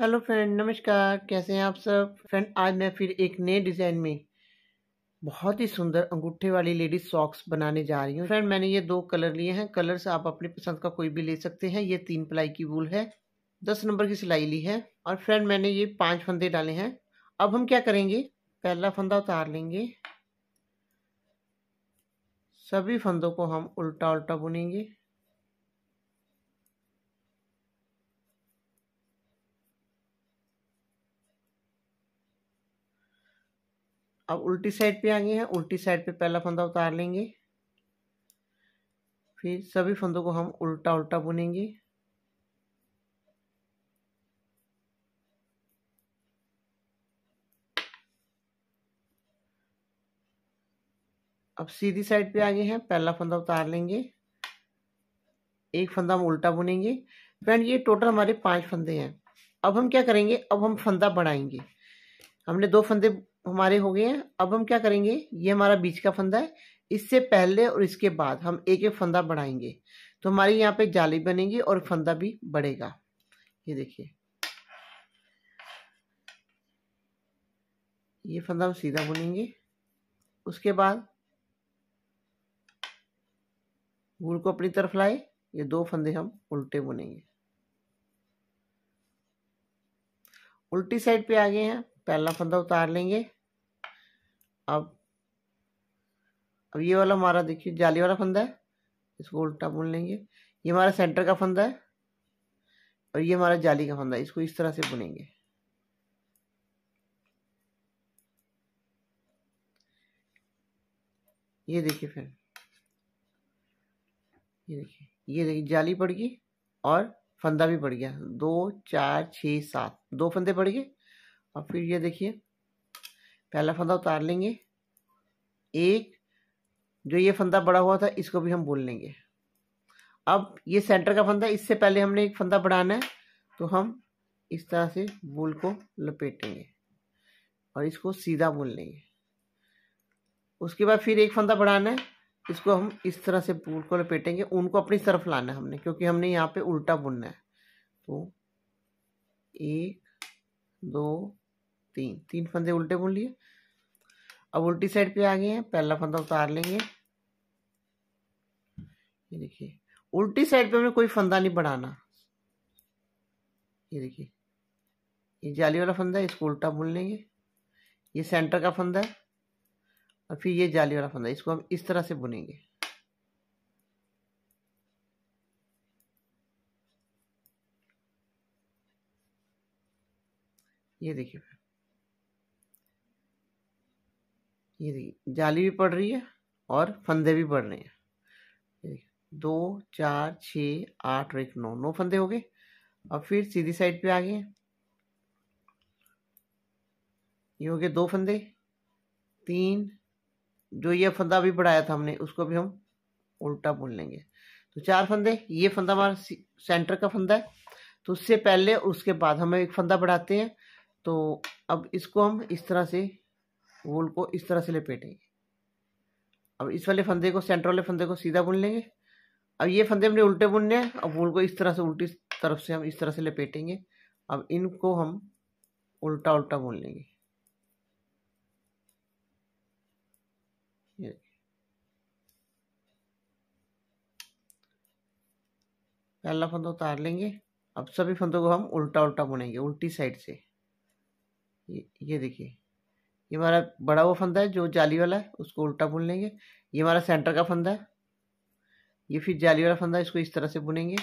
Hello friend नमस्कार कैसे हैं आप सब फ्रेंड आज मैं फिर एक नए डिज़ाइन में बहुत ही सुंदर अंगूठे वाली लेडीज सॉक्स बनाने जा रही हूँ फ्रेंड मैंने ये दो कलर लिए हैं कलर्स आप अपनी पसंद का कोई भी ले सकते हैं ये तीन प्लाई की वूल है दस नंबर की सिलाई ली है और फ्रेंड मैंने ये पाँच फंदे डाले हैं अब हम क्या करेंगे पहला फंदा उतार लेंगे सभी फंदों को हम उल्टा उल्टा बुनेंगे अब उल्टी साइड पे आ गए हैं उल्टी साइड पे पहला फंदा उतार लेंगे फिर सभी फंदों को हम उल्टा उल्टा बुनेंगे अब सीधी साइड पे आ गए हैं पहला फंदा उतार लेंगे एक फंदा हम उल्टा बुनेंगे फ्रेंड ये टोटल हमारे पांच फंदे हैं अब हम क्या करेंगे अब हम फंदा बढ़ाएंगे हमने दो फंदे हमारे हो गए हैं अब हम क्या करेंगे ये हमारा बीच का फंदा है इससे पहले और इसके बाद हम एक एक फंदा बढ़ाएंगे तो हमारी यहाँ पे जाली बनेगी और फंदा भी बढ़ेगा ये देखिए ये फंदा हम सीधा बुनेंगे उसके बाद गुड़ को अपनी तरफ लाए ये दो फंदे हम उल्टे बुनेंगे उल्टी साइड पे आ गए हैं पहला फंदा उतार लेंगे अब अब ये वाला हमारा देखिए जाली वाला फंदा है इसको उल्टा बुन लेंगे ये हमारा सेंटर का फंदा है और ये हमारा जाली का फंदा है इसको इस तरह से बुनेंगे ये देखिए फिर ये देखिए ये देखिए जाली पड़ गई और फंदा भी पड़ गया दो चार छ सात दो फंदे पड़ गए और फिर ये देखिए पहला फंदा उतार लेंगे एक जो ये फंदा बड़ा हुआ था इसको भी हम बोल लेंगे अब ये सेंटर का फंदा इससे पहले हमने एक फंदा बढ़ाना है तो हम इस तरह से बोल को लपेटेंगे और इसको सीधा बोल लेंगे उसके बाद फिर एक फंदा बढ़ाना है इसको हम इस तरह से बोल को लपेटेंगे उनको अपनी तरफ लाना है हमने क्योंकि हमने यहाँ पे उल्टा बुनना है तो एक दो तीन तीन फंदे उल्टे बुन लिए अब उल्टी साइड पे आ गए हैं पहला फंदा उतार लेंगे ये देखिए उल्टी साइड पे हमें कोई फंदा नहीं बढ़ाना ये देखिए ये जाली वाला फंदा है इसको उल्टा बुन लेंगे ये सेंटर का फंदा है और फिर ये जाली वाला फंदा इसको हम इस तरह से बुनेंगे ये देखिए ये देखिए जाली भी पड़ रही है और फंदे भी पड़ रहे हैं दो चार छ आठ और एक नौ नौ फंदे हो गए अब फिर सीधी साइड पे आ गए ये हो गए दो फंदे तीन जो ये फंदा अभी बढ़ाया था हमने उसको भी हम उल्टा बुन लेंगे तो चार फंदे ये फंदा हमारा सेंटर का फंदा है तो उससे पहले उसके बाद हम एक फंदा बढ़ाते हैं तो अब इसको हम इस तरह से वूल को इस तरह से लपेटेंगे अब इस वाले फंदे को सेंटर वाले फंदे को सीधा बुन लेंगे अब ये फंदे हमने उल्टे बुनने हैं अब वूल को इस तरह से उल्टी तरफ से हम इस तरह से लपेटेंगे अब इनको हम उल्टा उल्टा बुन लेंगे पहला फंदा उतार लेंगे अब सभी फंदों को हम उल्टा उल्टा बुनेंगे उल्टी साइड से ये ये देखिए ये हमारा बड़ा वो फंदा है जो जाली वाला है उसको उल्टा बुन लेंगे ये हमारा सेंटर का फंदा है ये फिर जाली वाला फंदा इसको इस तरह से बुनेंगे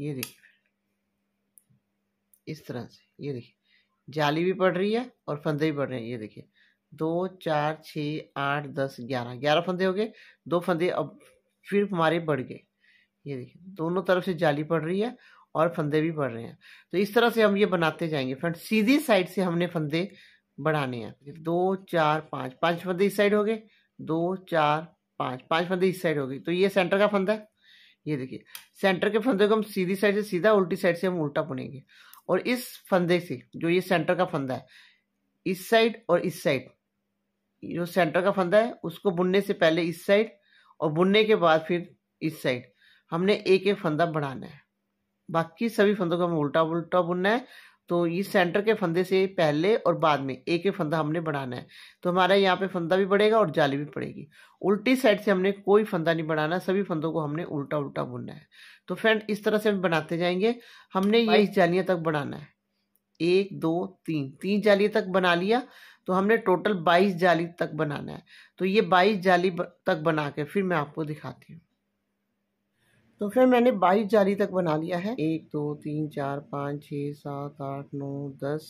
ये देखिए इस तरह से ये देखिए जाली भी पड़ रही है और फंदे भी पड़ रहे हैं ये देखिए दो चार छः आठ दस ग्यारह ग्यारह फंदे हो गए दो फंदे अब फिर हमारे बढ़ गए ये देखिए दोनों तरफ से जाली पड़ रही है और फंदे भी बढ़ रहे हैं तो इस तरह से हम ये बनाते जाएंगे फ्रेंड सीधी साइड से हमने फंदे बढ़ाने हैं दो चार पाँच पाँच फंदे इस साइड हो गए दो चार पाँच पाँच फंदे इस साइड हो गए तो ये सेंटर का फंदा है ये देखिए सेंटर के फंदे को हम सीधी साइड से सीधा उल्टी साइड से हम उल्टा बुनेंगे और इस फंदे से जो ये सेंटर का फंदा है इस साइड और इस साइड जो सेंटर का फंदा है उसको बुनने से पहले इस साइड और बुनने के बाद फिर इस साइड हमने एक एक फंदा बढ़ाना है बाकी सभी फंदों को हमें उल्टा उल्टा बुनना है तो ये सेंटर के फंदे से पहले और बाद में एक एक फंदा हमने बढ़ाना है तो हमारा यहाँ पे फंदा भी बढ़ेगा और जाली भी पड़ेगी उल्टी साइड से हमने कोई फंदा नहीं बढ़ाना सभी फंदों को हमने उल्टा उल्टा बुनना है तो फ्रेंड इस तरह से हम बनाते जाएंगे हमने ये इस जालियाँ तक बढ़ाना है एक दो तीन तीन जालियाँ तक बना लिया तो हमने टोटल बाईस जाली तक बनाना है तो ये बाईस जाली तक बना के फिर मैं आपको दिखाती हूँ तो फिर मैंने बाईस जाली तक बना लिया है एक दो तीन चार पाँच छः सात आठ नौ दस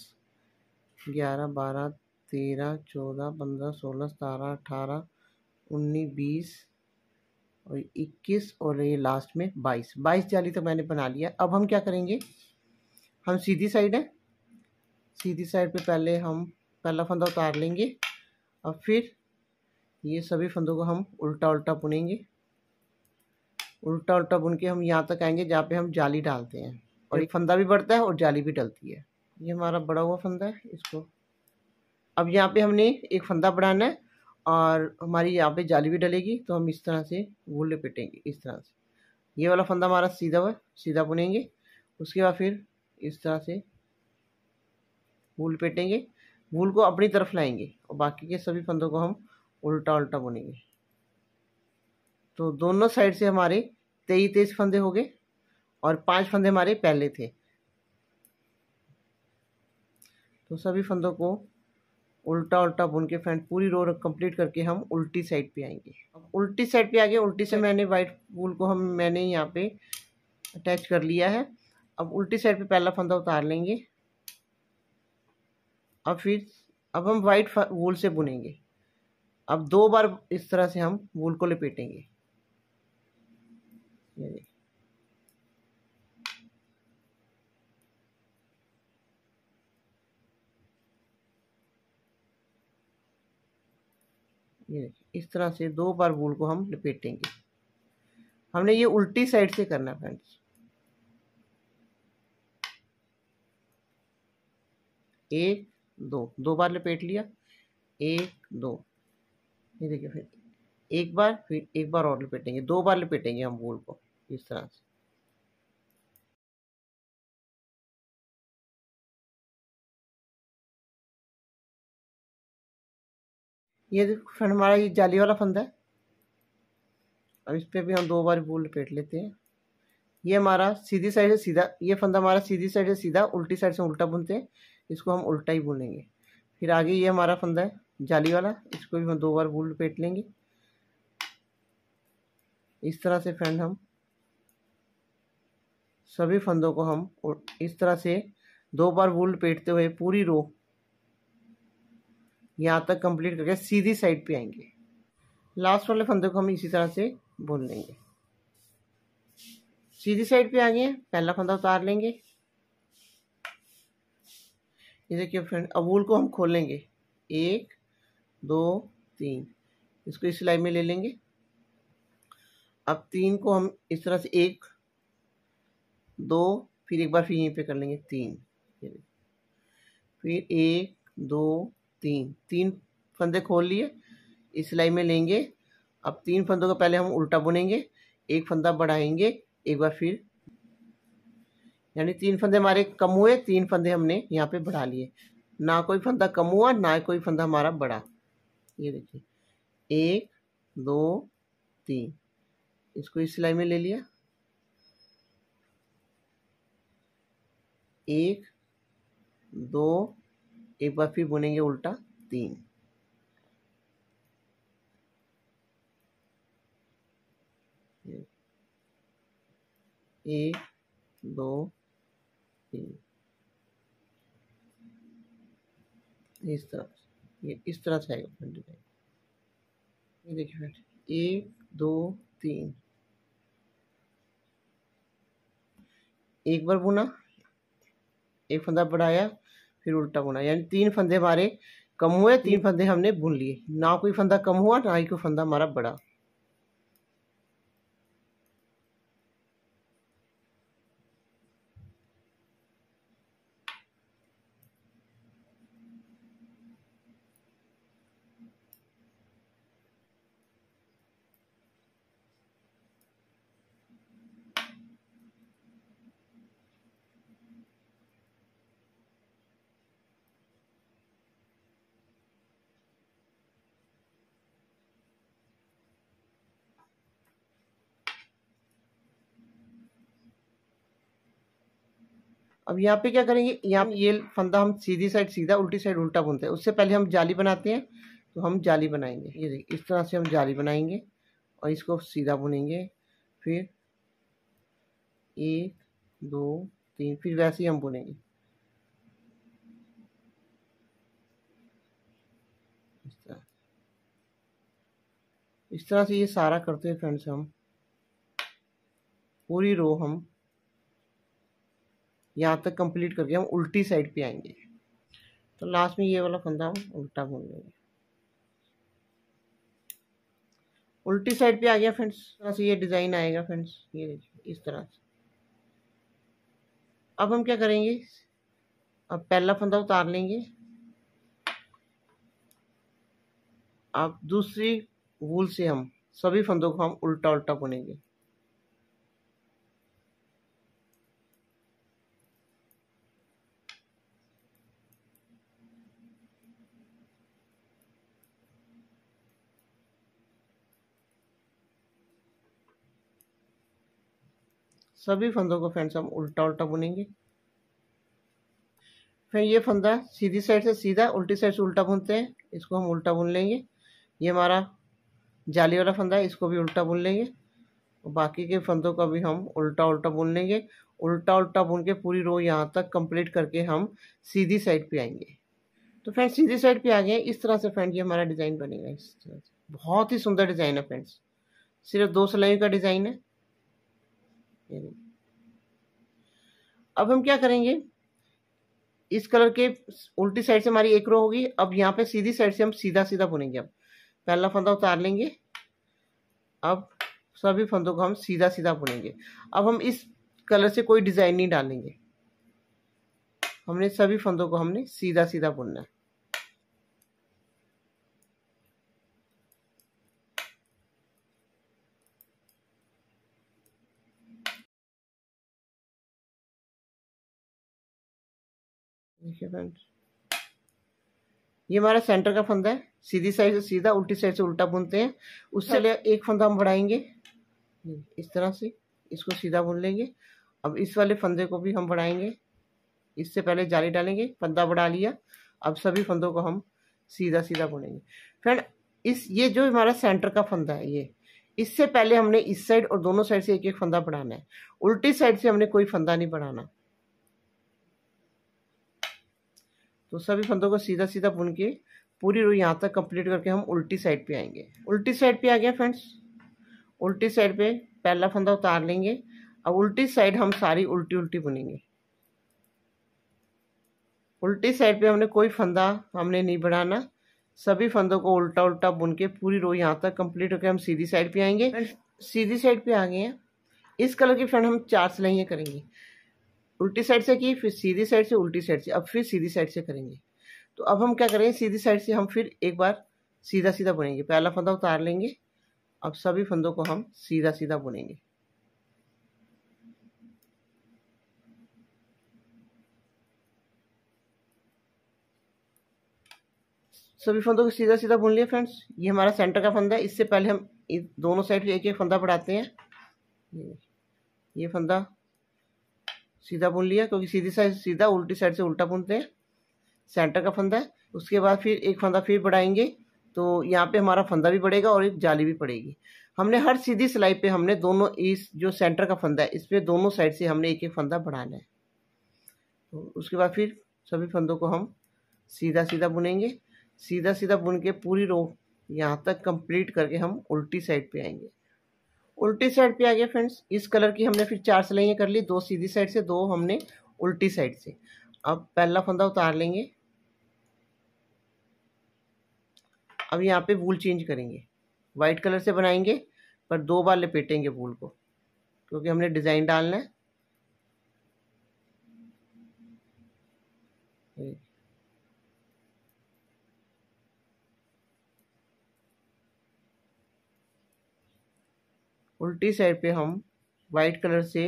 ग्यारह बारह तेरह चौदह पंद्रह सोलह सतारह अठारह उन्नीस बीस और इक्कीस और ये लास्ट में बाईस बाईस जाली तक मैंने बना लिया अब हम क्या करेंगे हम सीधी साइड है सीधी साइड पे पहले हम पहला फंदा उतार लेंगे और फिर ये सभी फंदों को हम उल्टा उल्टा बुनेंगे उल्टा उल्टा बुन के हम यहाँ तक आएंगे जहाँ पे हम जाली डालते हैं और एक फंदा भी बढ़ता है और जाली भी डलती है ये हमारा बड़ा हुआ फंदा है इसको अब यहाँ पे हमने एक फंदा बढ़ाना है और हमारी यहाँ पे जाली भी डलेगी तो हम इस तरह से वो लपेटेंगे इस तरह से ये वाला फंदा हमारा सीधा हुआ सीधा बुनेंगे उसके बाद फिर इस तरह से वो लपेटेंगे वूल को अपनी तरफ लाएंगे और बाकी के सभी फंदों को हम उल्टा उल्टा बुनेंगे तो दोनों साइड से हमारे तेईस तेईस फंदे हो गए और पांच फंदे हमारे पहले थे तो सभी फंदों को उल्टा उल्टा बुन के फ्रेंड पूरी रो कंप्लीट करके हम उल्टी साइड पे आएंगे अब उल्टी साइड पे आ गए उल्टी से मैंने वाइट वूल को हम मैंने यहाँ पे अटैच कर लिया है अब उल्टी साइड पे पहला फंदा उतार लेंगे अब फिर अब हम वाइट वूल से बुनेंगे अब दो बार इस तरह से हम वूल को लपेटेंगे ये इस तरह से दो बार वूल को हम लपेटेंगे हमने ये उल्टी साइड से करना है फ्रेंड्स एक दो दो बार लपेट लिया एक दो ये देखिए फिर एक बार फिर एक बार और लपेटेंगे दो बार लपेटेंगे हम वूल को इस तरह से ये देखो फ्रेंड हमारा ये जाली वाला फंदा है अब इस पर भी हम दो बार वूल लपेट लेते हैं ये हमारा सीधी साइड से सीधा ये फंदा हमारा सीधी साइड से सीधा उल्टी साइड से उल्टा बुनते हैं इसको हम उल्टा ही बोलेंगे फिर आगे ये हमारा फंदा है जाली वाला इसको भी हम दो बार बुल पेट लेंगे इस तरह से फ्रेंड हम सभी फंदों को हम इस तरह से दो बार बुल पेटते हुए पूरी रो यहाँ तक कंप्लीट करके सीधी साइड पे आएंगे लास्ट वाले फंदे को हम इसी तरह से बोल लेंगे सीधी साइड पे आ गए पहला फंदा उतार लेंगे ये देखिए फ्रेंड अबूल को हम खोलेंगे एक दो तीन इसको इस सिलाई में ले लेंगे अब तीन को हम इस तरह से एक दो फिर एक बार फिर यहीं पे कर लेंगे तीन फिर एक दो तीन तीन फंदे खोल लिए इस सिलाई में लेंगे अब तीन फंदों का पहले हम उल्टा बुनेंगे एक फंदा बढ़ाएंगे एक बार फिर यानी तीन फंदे हमारे कम हुए तीन फंदे हमने यहाँ पे बढ़ा लिए ना कोई फंदा कम हुआ ना कोई फंदा हमारा बढ़ा ये देखिए एक दो तीन इसको इस सिलाई में ले लिया एक दो एक बार फिर बुनेंगे उल्टा तीन एक दो इस तरह से ये इस तरह से आएगा फ्रंट डिजाइन ये देखिए फ्रेंड एक दो तीन एक बार बुना एक फंदा बढ़ाया फिर उल्टा बुना यानी तीन फंदे हमारे कम हुए तीन फंदे हमने बुन लिए ना कोई फंदा कम हुआ ना ही कोई फंदा हमारा बढ़ा अब यहाँ पे क्या करेंगे यहाँ ये फंदा हम सीधी साइड सीधा उल्टी साइड उल्टा बुनते हैं उससे पहले हम जाली बनाते हैं तो हम जाली बनाएंगे ये देखिए इस तरह से हम जाली बनाएंगे और इसको सीधा बुनेंगे फिर एक दो तीन फिर वैसे ही हम बुनेंगे इस तरह इस तरह से ये सारा करते हैं फ्रेंड्स हम पूरी रो हम यहाँ तक कंप्लीट करके हम उल्टी साइड पे आएंगे तो लास्ट में ये वाला फंदा हम उल्टा बुन लेंगे उल्टी साइड पे आ गया फ्रेंड्स तरह से ये डिज़ाइन आएगा फ्रेंड्स ये देखिए इस तरह से अब हम क्या करेंगे अब पहला फंदा उतार लेंगे अब दूसरी वूल से हम सभी फंदों को हम उल्टा उल्टा बुनेंगे सभी फंदों को फ्रेंड्स हम उल्टा उल्टा बुनेंगे फिर ये फंदा सीधी साइड से सीधा उल्टी साइड से उल्टा बुनते हैं इसको हम उल्टा बुन लेंगे ये हमारा जाली वाला फंदा है इसको भी उल्टा बुन लेंगे बाकी के फंदों का भी हम उल्टा उल्टा बुन लेंगे उल्टा उल्टा बुन के पूरी रो यहाँ तक कंप्लीट करके हम सीधी साइड पे आएंगे तो फ्रेंड्स सीधी साइड पे आ गए इस तरह से फ्रेंड ये हमारा डिज़ाइन बनेगा इस तरह से बहुत ही सुंदर डिज़ाइन है फ्रेंड्स सिर्फ दो सिलाइयों का डिज़ाइन है अब हम क्या करेंगे इस कलर के उल्टी साइड से हमारी एक रो होगी अब यहाँ पे सीधी साइड से हम सीधा सीधा बुनेंगे अब पहला फंदा उतार लेंगे अब सभी फंदों को हम सीधा सीधा बुनेंगे अब हम इस कलर से कोई डिज़ाइन नहीं डालेंगे हमने सभी फंदों को हमने सीधा सीधा बुनना है देखिए फ्रेंड्स ये हमारा सेंटर का फंदा है सीधी साइड से सीधा उल्टी साइड से उल्टा बुनते हैं उससे हाँ। ले एक फंदा हम बढ़ाएंगे इस तरह से इसको सीधा बुन लेंगे अब इस वाले फंदे को भी हम बढ़ाएंगे इससे पहले जाली डालेंगे फंदा बढ़ा लिया अब सभी फंदों को हम सीधा सीधा बुनेंगे फ्रेंड इस ये जो हमारा सेंटर का फंदा है ये इससे पहले हमने इस साइड और दोनों साइड से एक एक फंदा बढ़ाना है उल्टी साइड से हमने कोई फंदा नहीं बढ़ाना तो सभी फंदों को सीधा सीधा बुन के पूरी रो यहाँ तक कंप्लीट करके हम उल्टी साइड पे आएंगे उल्टी साइड पे आ गया फ्रेंड्स उल्टी साइड पे पहला फंदा उतार लेंगे अब उल्टी साइड हम सारी उल्टी उल्टी बुनेंगे उल्टी साइड पे हमने कोई फंदा हमने नहीं बढ़ाना सभी फंदों को उल्टा उल्टा बुन के पूरी रो यहाँ तक कंप्लीट होकर हम सीधी साइड पे आएंगे सीधी साइड पे आ गए हैं इस कलर की फ्रेंड हम चार सिलाइयाँ करेंगे उल्टी साइड से की फिर सीधी साइड से उल्टी साइड से अब फिर सीधी साइड से करेंगे तो अब हम क्या करेंगे सीधी साइड से हम फिर एक बार सीधा सीधा बुनेंगे पहला फंदा उतार लेंगे अब सभी फंदों को हम सीधा सीधा बुनेंगे सभी फंदों को सीधा सीधा बुन लिया फ्रेंड्स ये हमारा सेंटर का फंदा है इससे पहले हम दोनों साइड एक एक फंदा बढ़ाते हैं ये फंदा सीधा बुन लिया क्योंकि सीधी साइड सीधा उल्टी साइड से उल्टा बुनते हैं सेंटर का फंदा है उसके बाद फिर एक फंदा फिर बढ़ाएंगे तो यहाँ पे हमारा फंदा भी बढ़ेगा और एक जाली भी पड़ेगी हमने हर सीधी सिलाई पे हमने दोनों इस जो सेंटर का फंदा है इस पर दोनों साइड से हमने एक एक फंदा बढ़ाना है तो उसके बाद फिर सभी फंदों को हम सीधा सीधा बुनेंगे सीधा सीधा बुन के पूरी रो यहाँ तक कंप्लीट करके हम उल्टी साइड पे आएंगे उल्टी साइड पे आ गया फ्रेंड्स इस कलर की हमने फिर चार सिलाइयाँ कर ली दो सीधी साइड से दो हमने उल्टी साइड से अब पहला फंदा उतार लेंगे अब यहाँ पे वूल चेंज करेंगे वाइट कलर से बनाएंगे पर दो बार लपेटेंगे वूल को क्योंकि हमने डिज़ाइन डालना है उल्टी साइड पे हम वाइट कलर से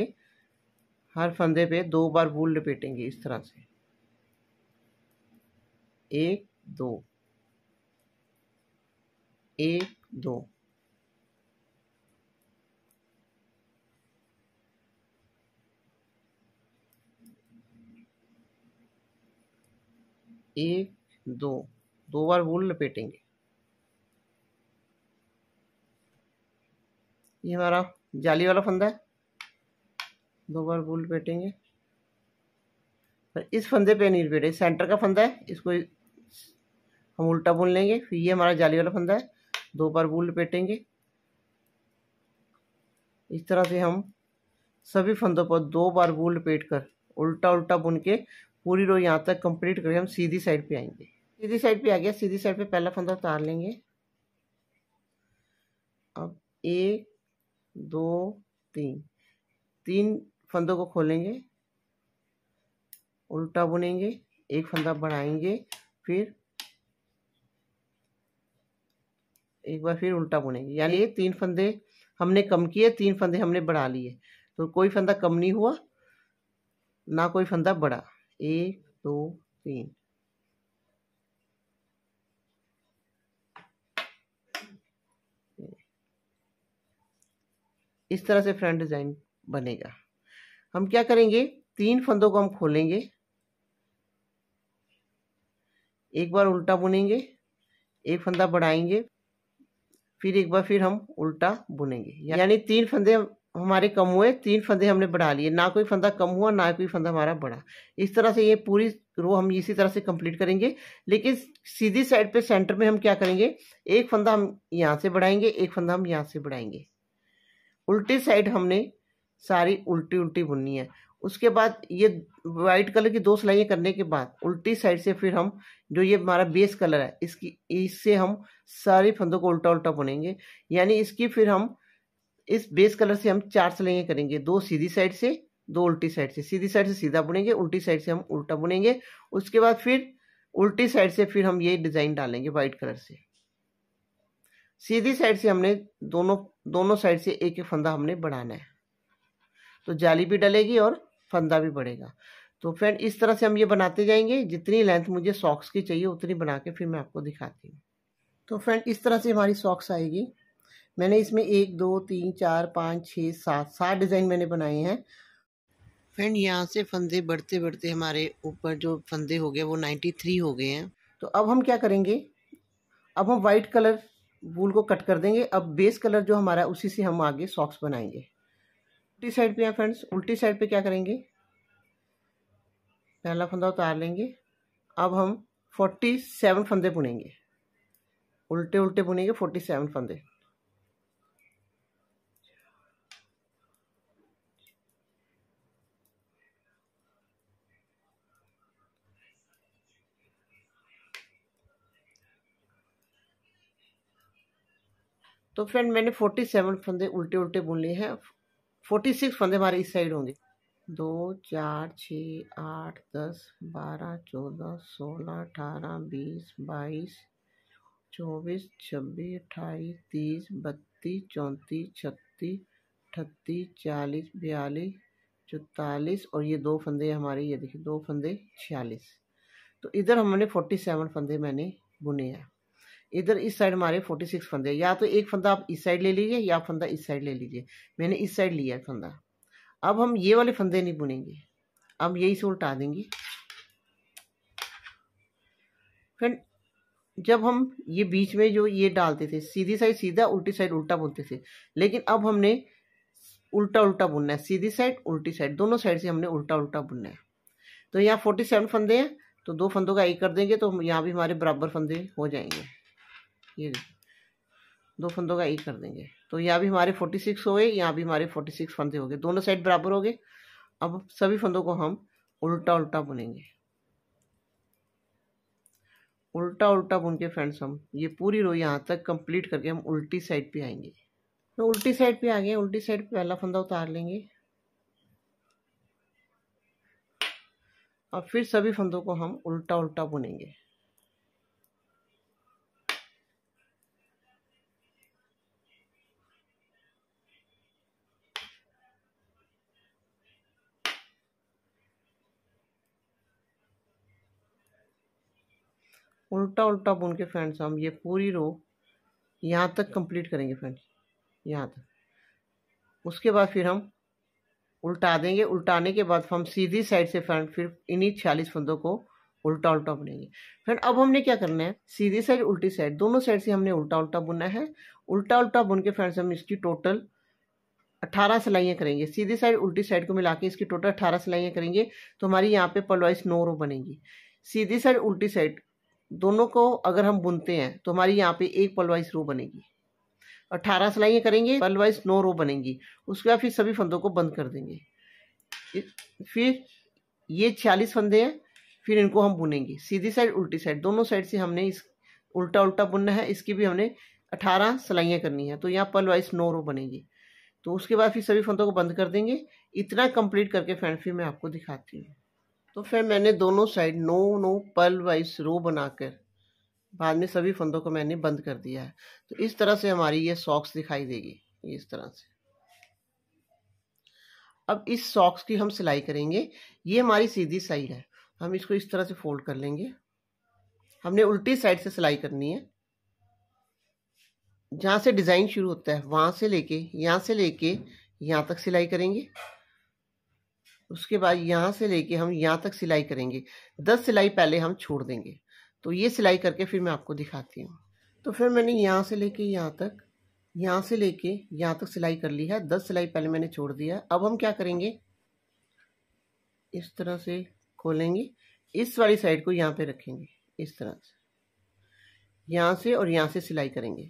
हर फंदे पे दो बार वूल लपेटेंगे इस तरह से एक दो एक दो एक दो दो बार वूल लपेटेंगे ये हमारा जाली वाला फंदा है दो बार बुल लपेटेंगे पर इस फंदे पे नहीं लपेटे सेंटर का फंदा है इसको हम उल्टा बुन लेंगे फिर ये हमारा जाली वाला फंदा है दो बार बुल लपेटेंगे इस तरह से हम सभी फंदों पर दो बार बुल लपेट कर उल्टा उल्टा बुन के पूरी रो यहाँ तक कंप्लीट करके हम सीधी साइड पे आएंगे सीधी साइड पे आ गया सीधी साइड पे पहला फंदा उतार लेंगे अब एक दो तीन तीन फंदों को खोलेंगे उल्टा बुनेंगे एक फंदा बढ़ाएंगे फिर एक बार फिर उल्टा बुनेंगे यानी ये तीन फंदे हमने कम किए तीन फंदे हमने बढ़ा लिए तो कोई फंदा कम नहीं हुआ ना कोई फंदा बढ़ा एक दो तीन इस तरह से फ्रंट डिज़ाइन बनेगा हम क्या करेंगे तीन फंदों को हम खोलेंगे एक बार उल्टा बुनेंगे एक फंदा बढ़ाएंगे फिर एक बार फिर हम उल्टा बुनेंगे यानी तीन फंदे हमारे कम हुए तीन फंदे हमने बढ़ा लिए ना कोई फंदा कम हुआ ना कोई फंदा हमारा बढ़ा इस तरह से ये पूरी रो हम इसी तरह से कंप्लीट करेंगे लेकिन सीधी साइड पे सेंटर में हम क्या करेंगे एक फंदा हम यहाँ से बढ़ाएंगे एक फंदा हम यहाँ से बढ़ाएंगे उल्टी साइड हमने सारी उल्टी उल्टी बुननी है उसके बाद ये वाइट कलर की दो सिलाइयाँ करने के बाद उल्टी साइड से फिर हम जो ये हमारा बेस कलर है इसकी इससे हम सारी फंदों को उल्टा उल्टा बुनेंगे यानी इसकी फिर हम इस बेस कलर से हम चार सिलाइयाँ करेंगे दो सीधी साइड से दो उल्टी साइड से सीधी साइड से सीधा बुनेंगे उल्टी साइड से हम उल्टा बुनेंगे उसके बाद फिर उल्टी साइड से फिर हम ये डिज़ाइन डालेंगे वाइट कलर से सीधी साइड से हमने दोनों दोनों साइड से एक एक फंदा हमने बढ़ाना है तो जाली भी डलेगी और फंदा भी बढ़ेगा तो फ्रेंड इस तरह से हम ये बनाते जाएंगे जितनी लेंथ मुझे सॉक्स की चाहिए उतनी बना के फिर मैं आपको दिखाती हूँ तो फ्रेंड इस तरह से हमारी सॉक्स आएगी मैंने इसमें एक दो तीन चार पाँच छः सात सात डिज़ाइन मैंने बनाए हैं फ्रेंड यहाँ से फंदे बढ़ते बढ़ते हमारे ऊपर जो फंदे हो गए वो नाइन्टी थ्री हो गए हैं तो अब हम क्या करेंगे अब हम वाइट कलर वूल को कट कर देंगे अब बेस कलर जो हमारा उसी से हम आगे सॉक्स बनाएंगे उल्टी साइड पे हैं फ्रेंड्स उल्टी साइड पे क्या करेंगे पहला फंदा उतार लेंगे अब हम फोर्टी सेवन फंदे बुनेंगे उल्टे उल्टे बुनेंगे फोर्टी सेवन फंदे तो फ्रेंड मैंने फोर्टी सेवन फंदे उल्टे उल्टे बुन लिए हैं फोर्टी सिक्स फंदे हमारे इस साइड होंगे दो चार छः आठ दस बारह चौदह सोलह अठारह बीस बाईस चौबीस छब्बीस अट्ठाईस तीस बत्तीस चौंतीस छत्तीस अठतीस चालीस बयालीस चौतालीस और ये दो फंदे हमारे ये देखिए दो फंदे छियालीस तो इधर हमने फोर्टी सेवन फंदे मैंने बुने हैं इधर इस साइड हमारे फोर्टी सिक्स फंदे या तो एक फंदा आप इस साइड ले लीजिए या फंदा इस साइड ले लीजिए मैंने इस साइड लिया है फंदा अब हम ये वाले फंदे नहीं बुनेंगे अब यही से उल्टा देंगे फिर जब हम ये बीच में जो ये डालते थे सीधी साइड सीधा उल्टी साइड उल्टा बुनते थे लेकिन अब हमने उल्टा उल्टा बुनना है सीधी साइड उल्टी साइड दोनों साइड से हमने उल्टा उल्टा बुनना है तो यहाँ फोर्टी सेवन फंदे हैं तो दो फंदों का एक कर देंगे तो यहाँ भी हमारे बराबर फंदे हो जाएंगे ये दो फंदों का एक कर देंगे तो यहाँ भी हमारे फोर्टी सिक्स हो गए यहाँ भी हमारे फोर्टी सिक्स फंदे हो गए दोनों साइड बराबर हो गए अब सभी फंदों को हम उल्टा उल्टा बुनेंगे उल्टा उल्टा बुन के फ्रेंड्स हम ये पूरी रो यहाँ तक कंप्लीट करके हम उल्टी साइड पे आएंगे तो उल्टी साइड पे आ गए उल्टी साइड पे पहला फंदा उतार लेंगे और फिर सभी फंदों को हम उल्टा उल्टा बुनेंगे उल्टा उल्टा बुन के फ्रेंड्स हम ये पूरी रो यहाँ तक कंप्लीट करेंगे फ्रेंड्स यहाँ तक उसके बाद फिर हम उल्टा देंगे उल्टाने के बाद हम सीधी साइड से फ्रेंड फिर इन्हीं छियालीस फंदों को उल्टा उल्टा बुनेंगे फ्रेंड अब हमने क्या करना है सीधी साइड उल्टी साइड दोनों साइड से हमने उल्टा उल्टा बुनना है उल्टा उल्टा बुन के फ्रेंड्स हम इसकी टोटल अट्ठारह सिलाइयाँ करेंगे सीधी साइड उल्टी साइड को मिला के इसकी टोटल अट्ठारह सिलाइयाँ करेंगे तो हमारी यहाँ पे पलवाइस नौ रो बनेंगी सीधी साइड उल्टी साइड दोनों को अगर हम बुनते हैं तो हमारी यहाँ पे एक पलवाइस रो बनेगी अट्ठारह सिलाइयाँ करेंगे पलवाइस नौ रो बनेंगी उसके बाद फिर सभी फंदों को बंद कर देंगे फिर ये छियालीस फंदे हैं फिर इनको हम बुनेंगे सीधी साइड उल्टी साइड दोनों साइड से हमने इस उल्टा उल्टा बुनना है इसकी भी हमने अठारह सिलाइयाँ करनी है तो यहाँ पल नौ रो बनेंगी तो उसके बाद फिर सभी फंदों को बंद कर देंगे इतना कंप्लीट करके फ्रेंड फिर मैं आपको दिखाती हूँ तो फिर मैंने दोनों साइड नौ नौ पल वाइज रो बनाकर बाद में सभी फंदों को मैंने बंद कर दिया है तो इस तरह से हमारी ये सॉक्स दिखाई देगी ये इस तरह से अब इस सॉक्स की हम सिलाई करेंगे ये हमारी सीधी साइड है हम इसको इस तरह से फोल्ड कर लेंगे हमने उल्टी साइड से सिलाई करनी है जहाँ से डिज़ाइन शुरू होता है वहाँ से लेके यहाँ से लेके यहाँ तक सिलाई करेंगे उसके बाद यहाँ से लेके हम यहाँ तक सिलाई करेंगे दस सिलाई पहले हम छोड़ देंगे तो ये सिलाई करके फिर मैं आपको दिखाती हूँ तो फिर मैंने यहाँ से लेके यहाँ तक यहाँ से लेके यहाँ तक सिलाई कर ली है दस सिलाई पहले मैंने छोड़ दिया अब हम क्या करेंगे इस तरह से खोलेंगे इस वाली साइड को यहाँ पे रखेंगे इस तरह से यहाँ से और यहाँ से सिलाई करेंगे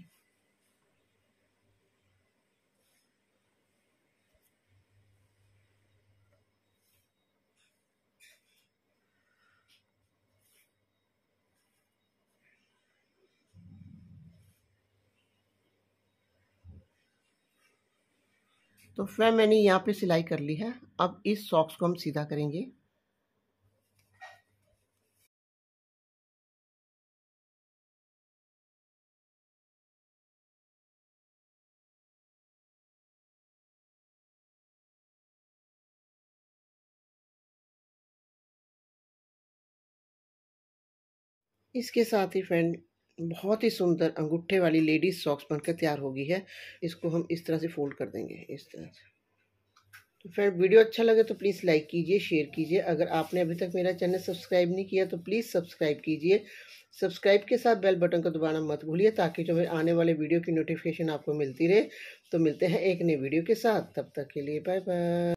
तो फ्रेंड मैंने यहाँ पे सिलाई कर ली है अब इस सॉक्स को हम सीधा करेंगे इसके साथ ही फ्रेंड बहुत ही सुंदर अंगूठे वाली लेडीज सॉक्स बनकर तैयार होगी है इसको हम इस तरह से फोल्ड कर देंगे इस तरह से तो फ्रेंड वीडियो अच्छा लगे तो प्लीज़ लाइक कीजिए शेयर कीजिए अगर आपने अभी तक मेरा चैनल सब्सक्राइब नहीं किया तो प्लीज़ सब्सक्राइब कीजिए सब्सक्राइब के साथ बेल बटन को दबाना मत भूलिए ताकि जो मेरे आने वाले वीडियो की नोटिफिकेशन आपको मिलती रहे तो मिलते हैं एक नई वीडियो के साथ तब तक के लिए बाय बाय